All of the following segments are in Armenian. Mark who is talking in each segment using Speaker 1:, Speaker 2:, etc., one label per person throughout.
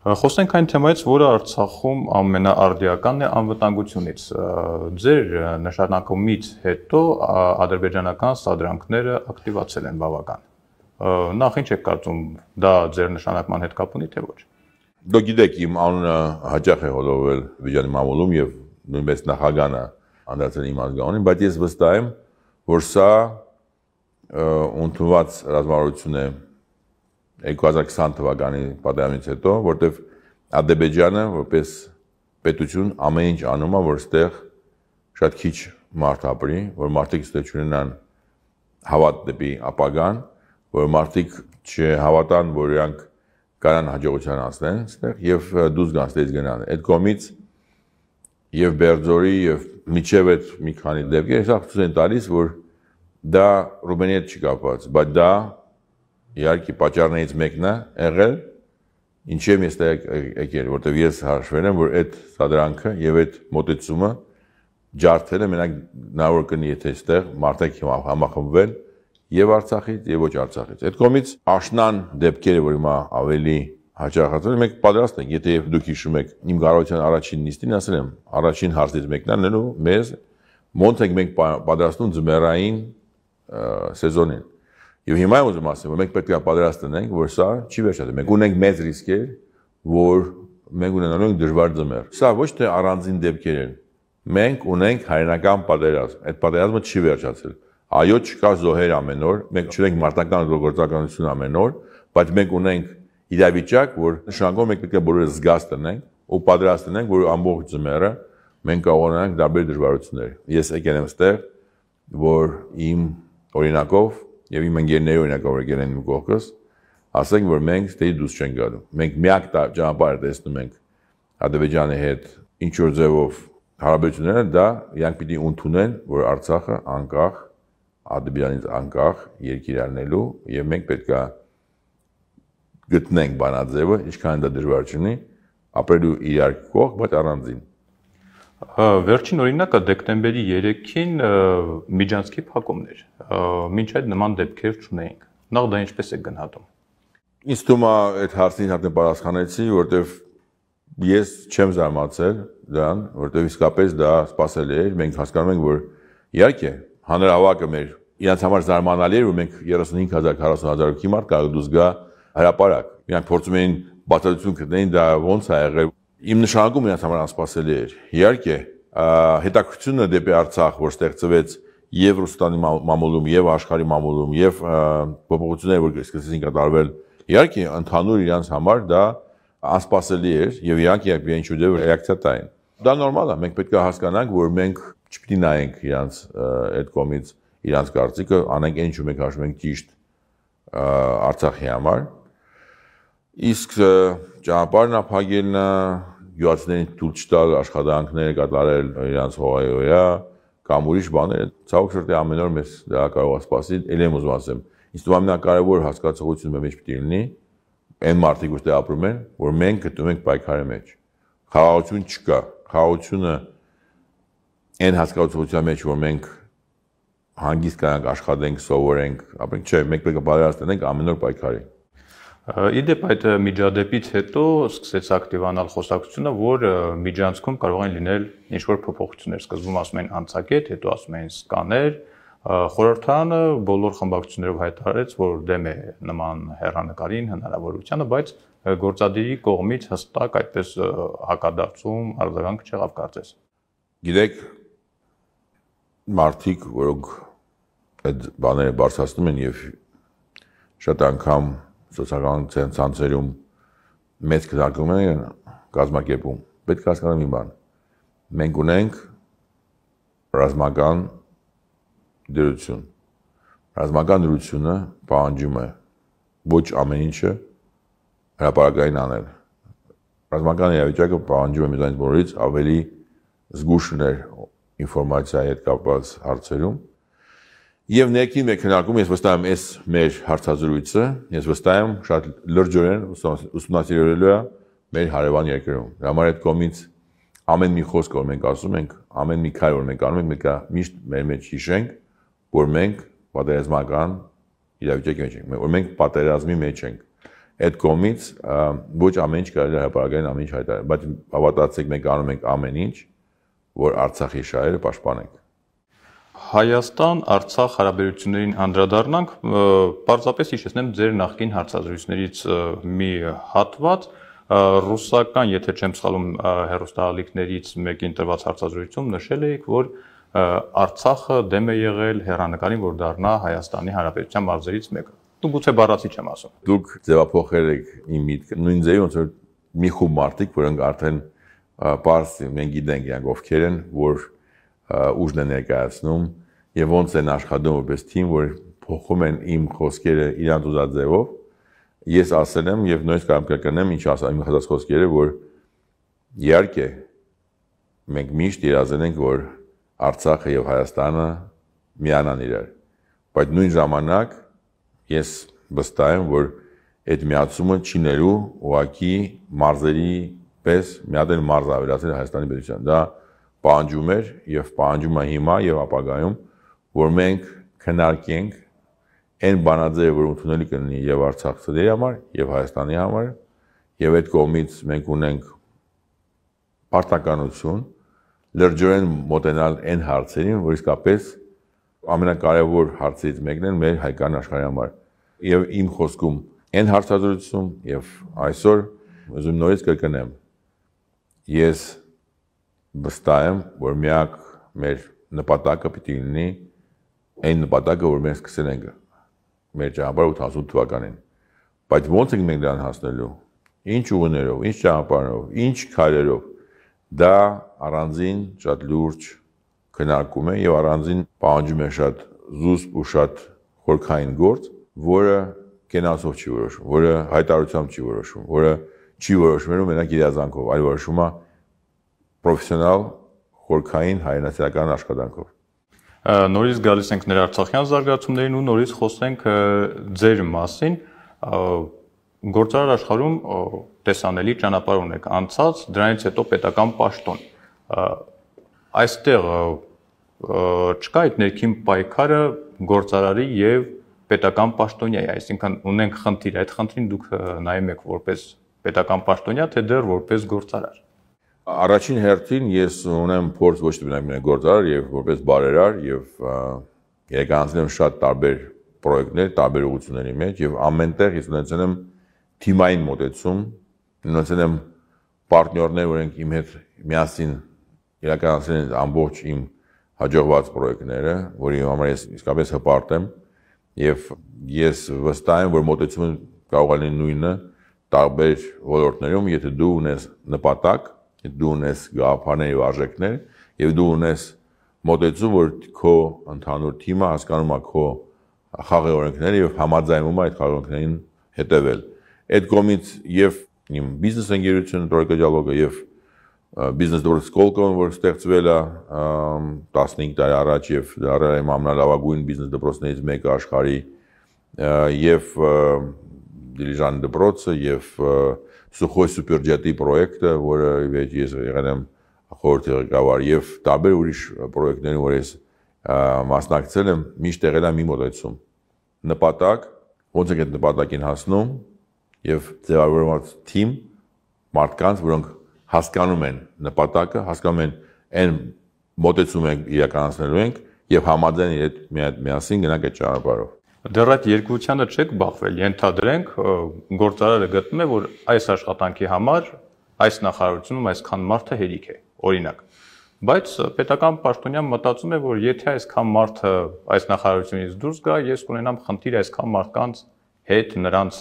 Speaker 1: Խոսենք այն թեմայից, որը Արցախում ամենաարդիականն է անվտանգությունից։ Ձեր նշանակումից հետո ադրբեջանական սադրանքները ակտիվացել են բավական։ Նախ ինչ եք կարծում, դա ձեր նշանակման հետ կապ ունի թե ոչ։
Speaker 2: Դու գիտեք, իմ անունը հաճախ է հոլովվել Վիճանի մամուլում եւ նույնպես նախագահանը անդրադարձել իմ ազգանունին, բայց ես վստահ եմ, որ սա ընդունված ռազմավարություն է 2020 թվականի պատերազմից հետո, որտեվ Ադրբեջանը որպես պետություն ամեն ինչ անում է, որ ստեղ շատ քիչ մարդ ապրի, որ մարդիկ ստեղ չունենան հավատ դեպի ապագան, որ մարդիկ չհավատան, որ իրանք կարան հաջողության հասնեն ստեղ եւ դուզ գան ստեղից գնան։ Այդ կողմից եւ Բերձորի եւ միջև այդ մի քանի դեպքեր հստակ ցույց են տալիս, որ դա Ռումենիա հետ չի կապված, բայց դա իհարկե պատճառներից մեկն է եղել ինչեմ ես եկել, որտեվ ես հաշվել եմ, որ այդ սադրանքը եւ այդ մոտեցումը ջարդել է մենակ նա որ կնի եթե այստեղ մարդիկ համախմբվեն եւ Արցախից եւ ոչ Արցախից։ Այդ կողմից աշնան դեպքերը, որ հիմա ավելի հաջողած են, մենք պատրաստ ենք, եթե դուք հիշում եք, իմ գարոյության առաջին նիստին ասել եմ, առաջին հարցից մեկն էր, նենու մեզ մոնտ ենք մենք պատրաստում ձմեռային սեզոնին Եվ հիմա եմ ուզում ասեմ, որ մենք պետք է պատրաստ լինենք, որ սա չի վերջացել։ Մենք ունենք մեծ ռիսկեր, որ մենք ունենալու ենք դժվար ձմեռ։ Սա ոչ թե առանձին դեպքեր են։ Մենք ունենք հայրենական պատերազմ։ Այդ պատերազմը չի վերջացել։ Այո, չկա զոհեր ամեն օր, մենք չունենք մարտական գործողականություն ամեն օր, բայց մենք ունենք իրավիճակ, որ նշանակում մենք պետք է բոլորը զգաստ տնենք ու պատրաստ լինենք, որ ամբողջ ձմեռը մենք կարողանանք դարբեր դժվարություններ։ Ես եկել եմ ստեղ, որ իմ օրինակով եւ իմ ընկերները օրինակ որ եկել են իմ կողքս, ասենք որ մենք դեի դուրս չենք գալու։ Մենք միակ ճանապարհը տեսնում ենք Ադրբեջանի հետ ինչ որ ձևով հարաբերությունները դա իրանք պիտի ընդունեն, որ Արցախը անկախ Ադրբեջանից անկախ երկիր առնելու եւ մենք պետքա գտնենք բանաձևը, ինչքան դա դժվար չունի, ապրելու իրար կող, բայց առանձին։
Speaker 1: Վերջին օրինակը դեկտեմբերի 3-ին Միջանցքի փակումն էր։ Մինչ այդ նման դեպքեր չունեինք։ Նախ դա ինչպես է գնահատում։
Speaker 2: Ինձ թվում է այդ հարցին հատնել պատասխանեցի, որովհետև ես չեմ զարմացել դրան, որովհետև իսկապես դա սпасել էր, մենք հասկանում ենք, որ իհարկե հանրահավաքը մեր իրանց համար զարմանալի էր, որ մենք 35000 40000 հոգի մարդ կարող դուզ գա հրաապարակ։ Իրանք փորձում էին բացատրություն գտնեին դա ոնց է եղել իմ նշանակումը միանշանակ անսպասելի էր։ Իհարկե, հետաքրությունը դեպի Արցախ, որ ստեղծվեց եւ Ռուսաստանի մամուլում, եւ աշխարհի մամուլում, եւ փոփոխությունները, որ սկսեցին կատարվել, իհարկե, ընդհանուր իրանց համար դա անսպասելի էր եւ իրանք երբ ինչ ուդեւ ռեակցիա տային։ Դա նորմալ է, մենք պետք է հասկանանք, որ մենք չպիտի նայենք իրանց այդ կողմից իրանց կարծիքը, անենք այն ինչ մենք հաշվում ենք ճիշտ Արցախի համար, Իսկ ճանապարհն ապահովելն յուղացիներին դուրս տալ աշխատանքները կատարել իրանց հողայոյա կամ ուրիշ բաներ, ցավոք սրտի ամեն օր մեզ դա կարող է սպասի, ել եմ ուզում ասեմ։ Իսկ ամենակարևոր հասկացողությունը մեր մեջ պիտի լինի այն մարդիկ, որտեղ ապրում են, որ մենք գտնում ենք պայքարի մեջ։ Խաղաղություն չկա։ Խաղաղությունը այն հասկացողության մեջ, որ մենք հանգիստ կանանք, աշխատենք, սովորենք, ապրենք, չէ, մենք պետք է պատրաստ լինենք ամեն օր պայքարի։
Speaker 1: Իդեպ այդ միջադեպից հետո սկսեց ակտիվանալ խոսակցությունը, որ միջանցքում կարող են լինել ինչ որ փոփոխություններ։ Սկզբում ասում են անցակետ, հետո ասում են սկաներ։ Խորհրդանը բոլոր խմբակցություններով հայտարարեց, որ դեմ է նման հերանեկարին հնարավորությանը, բայց գործադիրի կողմից հստակ այդպես հակադարձում արձագանք չեղավ կարծես։ Գիտեք,
Speaker 2: մարդիկ, որոնք այդ բաները բարձրացնում են եւ շատ անգամ սոցիալական ցանցերում մեծ քննարկումներ են կազմակերպում։ Պետք է հասկանալ մի բան։ Մենք ունենք ռազմական դրություն։ Ռազմական դրությունը պահանջում է ոչ ամեն ինչը հրապարակային անել։ Ռազմական իրավիճակը պահանջում է մեզանից բոլորից ավելի զգուշներ ինֆորմացիայի հետ կապված հարցերում Եվ ներքին մեկնարկում ես վստահ եմ այս մեր հարցազրույցը, ես վստահ եմ շատ լրջորեն ուսումնասիրելու է մեր հարևան երկրում։ Դրա համար այդ կոմից ամեն մի խոսք որ մենք ասում ենք, ամեն մի քայլ որ մենք անում ենք, մեկը միշտ մեր մեջ հիշենք, որ մենք պատերազմական իրավիճակի մեջ ենք, որ մենք պատերազմի մեջ ենք։ Այդ կոմից ոչ ամեն ինչ կարելի է հապարակային ամեն ինչ հայտարարել, բայց հավատացեք մենք անում ենք ամեն ինչ, որ Արցախի շահերը պաշտպանենք։
Speaker 1: Հայաստան-Արցախ հարաբերություններին անդրադառնանք, պարզապես հիշեցնեմ ձեր նախկին հարցազրույցներից մի հատված, ռուսական, եթե չեմ սխալվում, հերոստալիկներից մեկին տրված հարցազրույցում նշել էիք, որ Արցախը դեմ է եղել հերանեկարին, որ դառնա Հայաստանի Հանրապետության մարզերից մեկը։ Դու գուցե բառացի չեմ ասում։
Speaker 2: Դուք ձևափոխել եք իմ միտքը, նույն ձեւի ոնց որ մի խումբ մարդիկ, որոնք արդեն բարձր, մենք գիտենք, իրանք ովքեր են, որ ուժն է ներկայացնում եւ ոնց են աշխատում որպես թիմ, որ փոխում են իմ խոսքերը իրանց ուզած ձևով։ Ես ասել եմ եւ նույնիսկ կարող եմ կրկնեմ ինչ ասա իմ հազար խոսքերը, որ իհարկե մենք միշտ երազել ենք, որ Արցախը եւ Հայաստանը միանան իրար։ Բայց նույն ժամանակ ես վստահ եմ, որ այդ միացումը չի ներու ուղակի մարզերի պես մի հատ էլ մարզ ավելացնել Հայաստանի պետության։ Դա պահանջում էր եւ պահանջում է հիմա եւ ապագայում, որ մենք քննարկենք այն բանաձևը, որ ընդունելի կլինի եւ Արցախցիների համար, եւ Հայաստանի համար, եւ այդ կողմից մենք ունենք պարտականություն լրջորեն մոտենալ այն հարցերին, որ իսկապես ամենակարևոր հարցերից մեկն են մեր հայկական աշխարհի համար։ Եվ իմ խոսքում այն հարցադրություն եւ այսօր ուզում նորից կրկնեմ։ Ես վստահ եմ, որ միակ մեր նպատակը պիտի լինի այն նպատակը, որ մենք սկսել ենք մեր ճանապարհը 88 թվականին։ Բայց ո՞նց ենք մենք դրան հասնելու։ Ինչ ուղիներով, ինչ ճանապարհով, ինչ քայլերով։ Դա առանձին շատ լուրջ քննարկում է եւ առանձին պահանջում է շատ զուսպ ու շատ խորքային գործ, որը կենասով չի որոշվում, որը հայտարարությամբ չի որոշվում, որը չի որոշվում մենակ իրազանքով, այլ որոշումը որ պրոֆեսիոնալ խորքային հայրենասիրական
Speaker 1: աշխատանքով։ Նորից գալիս ենք ներարցախյան զարգացումներին ու նորից խոսենք ձեր մասին գործարար աշխարհում տեսանելի ճանապարհ ունեք անցած, դրանից հետո պետական պաշտոն։ Այստեղ չկա այդ ներքին պայքարը գործարարի եւ պետական պաշտոնյայի, այսինքն ունենք խնդիր, այդ խնդրին դուք նայում եք որպես պետական պաշտոնյա, թե դեռ որպես գործարար։
Speaker 2: Առաջին հերթին ես ունեմ փորձ ոչ թե միայն գործարար եւ որպես բարերար եւ իրականացել եմ շատ տարբեր պրոյեկտներ, տարբեր ուղղությունների մեջ եւ ամենտեղ ես ունեցել եմ թիմային մոտեցում, ունեցել եմ պարտներներ, որոնք իմ հետ միասին իրականացել են ամբողջ իմ հաջողված պրոյեկտները, որի համար ես իսկապես հպարտ եմ եւ ես վստահ եմ, որ մոտեցումը կարող է լինի նույնը տարբեր ոլորտներում, եթե դու ունես նպատակ դու ունես գաղափարների վարժեքներ եւ դու ունես մոտեցում, որ քո ընդհանուր թիմը հասկանում է քո խաղի օրենքները եւ համաձայնվում է այդ խաղի օրենքներին հետևել։ Այդ կողմից եւ իմ բիզնես ընկերությունը Տրոյկա դիալոգը եւ բիզնես դուրս կոլկոն, որ ստեղծվել է 15 տարի առաջ եւ դառը իմ ամենալավագույն բիզնես դպրոցներից մեկը աշխարհի եւ դիլիժան դպրոցը եւ և, և, և, և, և, և, և, և, և Սուխոյ սուպերջետի պրոյեկտը, որը վեճ ես եղել եմ խորհրդի ղեկավար եւ տարբեր ուրիշ պրոյեկտներին, որ ես մասնակցել եմ, միշտ եղել է մի մոտեցում։ Նպատակ, ոնց եք այդ նպատակին հասնում եւ ձևավորված թիմ մարդկանց, որոնք հասկանում են նպատակը, հասկանում են այն մոտեցումը
Speaker 1: իրականացնելու ենք եւ համաձայն այդ միասին գնանք այդ ճանապարհով դեռ այդ երկուությանը չեք բախվել։ Ենթադրենք գործարարը գտնում է, որ այս աշխատանքի համար այս նախարարությունում այսքան մարդը հերիք է, օրինակ։ Բայց պետական պաշտոնյան մտածում է, որ եթե այսքան մարդը այս նախարարությունից դուրս գա, ես կունենամ խնդիր այսքան մարդկանց հետ, նրանց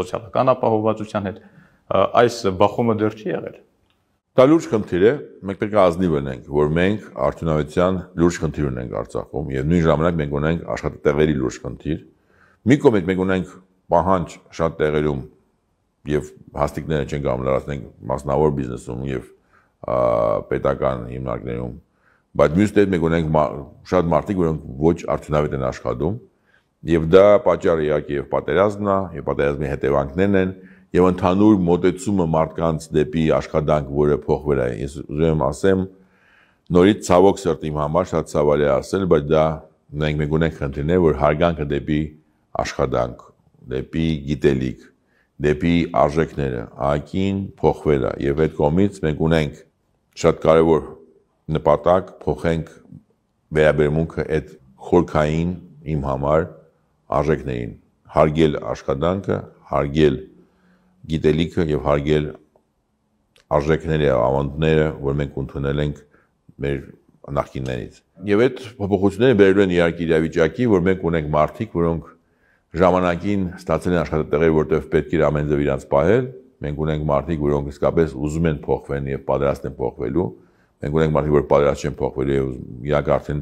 Speaker 1: սոցիալական ապահովվածության հետ։ Այս բախումը դեռ չի եղել Դա
Speaker 2: լուրջ խնդիր է, մենք պետք է ազնիվ լինենք, որ մենք արդյունավետության լուրջ խնդիր ունենք Արցախում եւ նույն ժամանակ մենք ունենք աշխատատեղերի լուրջ խնդիր։ Մի կողմից մենք ունենք պահանջ շատ տեղերում եւ հաստիկները չեն կարող լրացնել մասնավոր բիզնեսում եւ պետական հիմնարկներում, բայց մյուս դեպքում մենք ունենք շատ մարդիկ, որոնք ոչ արդյունավետ են աշխատում եւ դա պատճառը իհարկե եւ պատերազմն է, եւ պատերազմի հետևանքներն են, են եւ ընդհանուր մոտեցումը մարդկանց դեպի աշխատանք, որը փոխվել է։ Ես ուզում եմ ասեմ, նորից ցավոք սրտ իմ համար շատ ցավալի է ասել, բայց դա մենք մենք ունենք խնդիրներ, որ հարգանքը դեպի աշխատանք, դեպի գիտելիք, դեպի արժեքները ակին փոխվել է եւ այդ կողմից մենք ունենք շատ կարեւոր նպատակ փոխենք վերաբերմունքը այդ խորքային իմ համար արժեքներին հարգել աշխատանքը, հարգել գիտելիքը եւ հարգել արժեքները, ավանդները, որ մենք ընդունել ենք մեր նախկիններից։ Եվ այդ փոփոխությունները բերելու են իհարկե իրավիճակի, որ մենք ունենք մարդիկ, որոնք ժամանակին ստացել են աշխատատեղեր, որտեղ պետք էր ամեն ձև իրանց պահել։ Մենք ունենք մարդիկ, որոնք իսկապես ուզում են փոխվեն եւ պատրաստ են փոխվելու։ Մենք ունենք մարդիկ, որ պատրաստ չեն փոխվելու եւ իրակ արդեն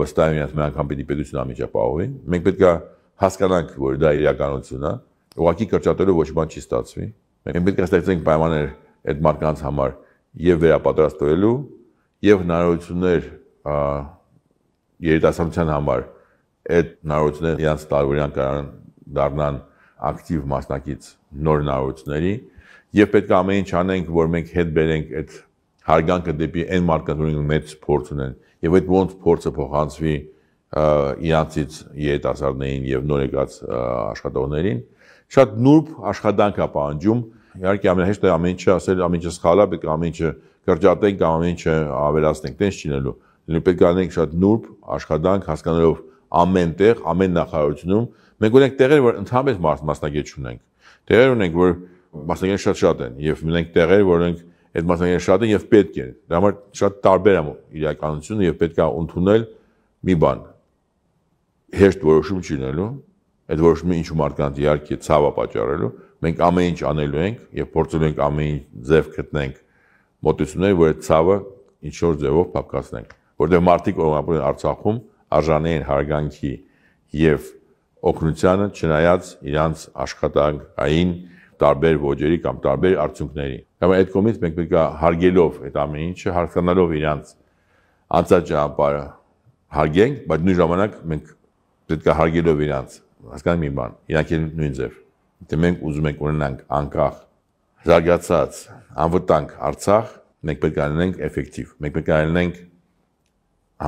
Speaker 2: վստահ են իրենց մի անգամ պիտի պետությունը ամիջապահովին։ Մենք պետք է հասկանանք, որ դա իրականություն է։ դա ուղակի կրճատելով ոչ բան չի ստացվի։ Մենք պետք է ստեղծենք պայմաններ այդ մարդկանց համար եւ վերապատրաստ տվելու եւ հնարավորություններ երիտասարդության համար այդ հնարավորությունները իրենց տարբերան կարող դառնան ակտիվ մասնակից նոր հնարավորությունների եւ պետք է ամեն ինչ անենք, որ մենք հետ բերենք այդ հարգանքը դեպի այն մարդկանց, որոնք մեծ փորձ ունեն եւ այդ ոնց փորձը փոխանցվի իրանցից երիտասարդներին եւ նոր եկած աշխատողներին շատ նուրբ աշխատանք է պահանջում։ Իհարկե ամենահեշտ է ամեն ինչը ասել, ամեն ինչը սխալ է, պետք է ամեն ինչը կրճատենք, ամեն ինչը ավելացնենք, տենց չինելու։ Լինում պետք է անենք շատ նուրբ աշխատանք, հասկանալով ամենտեղ, ամեն նախարարությունում։ Մենք ունենք տեղեր, որ ընդհանրապես մասնագետ չունենք։ Տեղեր ունենք, որ մասնագետները շատ-շատ են եւ ունենք տեղեր, որ ունենք այդ մասնագետները շատ են եւ պետք են։ Դրա համար շատ տարբեր է իրականությունը եւ պետք է ընդունել մի բան։ Հեշտ որոշում չինելու, այդ ոչ մի ինչ մարկանտ իհարկե ցավը պատճառելու, մենք ամեն ինչ անելու ենք եւ փորձելու ենք ամեն ինչ ձև գտնենք մոտեցումները, որ այդ ցավը ինչ որ ձևով փակացնենք, որտեղ մարդիկ օրինակ Արցախում արժանի են հարգանքի եւ օգնությանը չնայած իրանց աշխատանքային տարբեր ոճերի կամ տարբեր արդյունքների։ Հիմա այդ կողմից մենք պետք է հարգելով այդ ամեն ինչը, հարկանալով իրանց անցած ճանապարհը հարգենք, բայց նույն ժամանակ մենք պետք է հարգելով իրանց հասկանում մի բան, իրանք էլ նույն ձև։ Դե մենք ուզում ենք ունենանք անկախ, զարգացած, անվտանգ Արցախ, մենք պետք է ունենանք էֆեկտիվ։ Մենք պետք է ունենանք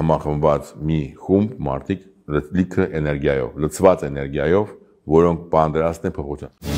Speaker 2: համախմբված մի խումբ մարդիկ լիքը էներգիայով, լծված էներգիայով, որոնք պատրաստ են փոխության։